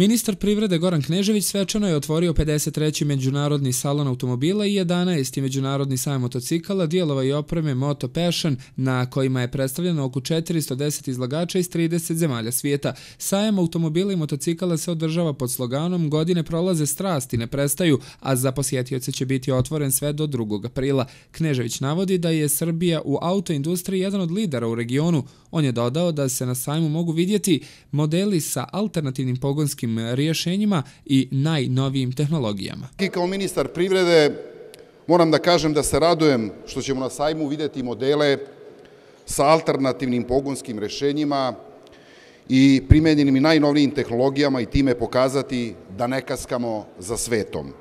Ministar privrede Goran Knežević svečano je otvorio 53. međunarodni salon automobila i 11. međunarodni sajam motocikala, dijelova i opreme Moto Passion, na kojima je predstavljeno oko 410 izlagača iz 30 zemalja svijeta. Sajam automobila i motocikala se održava pod sloganom Godine prolaze strasti, ne prestaju, a za posjetioce će biti otvoren sve do 2. aprila. Knežević navodi da je Srbija u autoindustriji jedan od lidera u regionu. On je dodao da se na sajmu mogu vidjeti modeli sa alternativnim pogonskim tehnološkim rješenjima i najnovijim tehnologijama. I kao ministar privrede moram da kažem da se radujem što ćemo na sajmu videti modele sa alternativnim pogonskim rješenjima i primenjenim i najnovijim tehnologijama i time pokazati da ne kaskamo za svetom.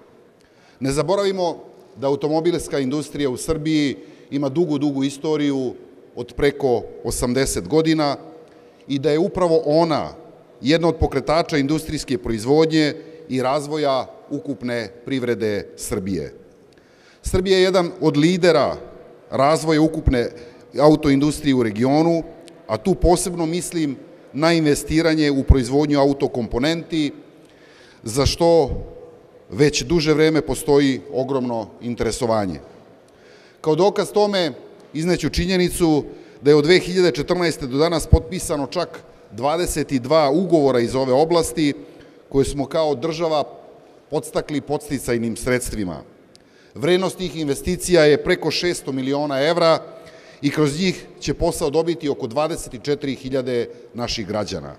Ne zaboravimo da automobilska industrija u Srbiji ima dugu, dugu istoriju od preko 80 godina i da je upravo ona jedna od pokretača industrijske proizvodnje i razvoja ukupne privrede Srbije. Srbija je jedan od lidera razvoja ukupne autoindustrije u regionu, a tu posebno mislim na investiranje u proizvodnju autokomponenti, za što već duže vreme postoji ogromno interesovanje. Kao dokaz tome izneću činjenicu da je od 2014. do danas potpisano čak 22 ugovora iz ove oblasti koje smo kao država podstakli podsticajnim sredstvima. Vrednost tih investicija je preko 600 miliona evra i kroz njih će posao dobiti oko 24.000 naših građana.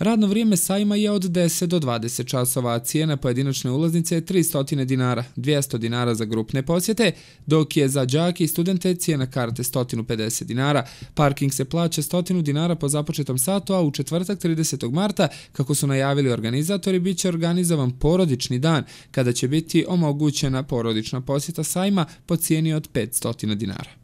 Radno vrijeme sajma je od 10 do 20 časova, a cijena pojedinačne ulaznice je 300 dinara, 200 dinara za grupne posjete, dok je za džake i studente cijena karte 150 dinara. Parking se plaća 100 dinara po započetom satu, a u četvrtak 30. marta, kako su najavili organizatori, bit će organizovan porodični dan, kada će biti omogućena porodična posjeta sajma po cijeni od 500 dinara.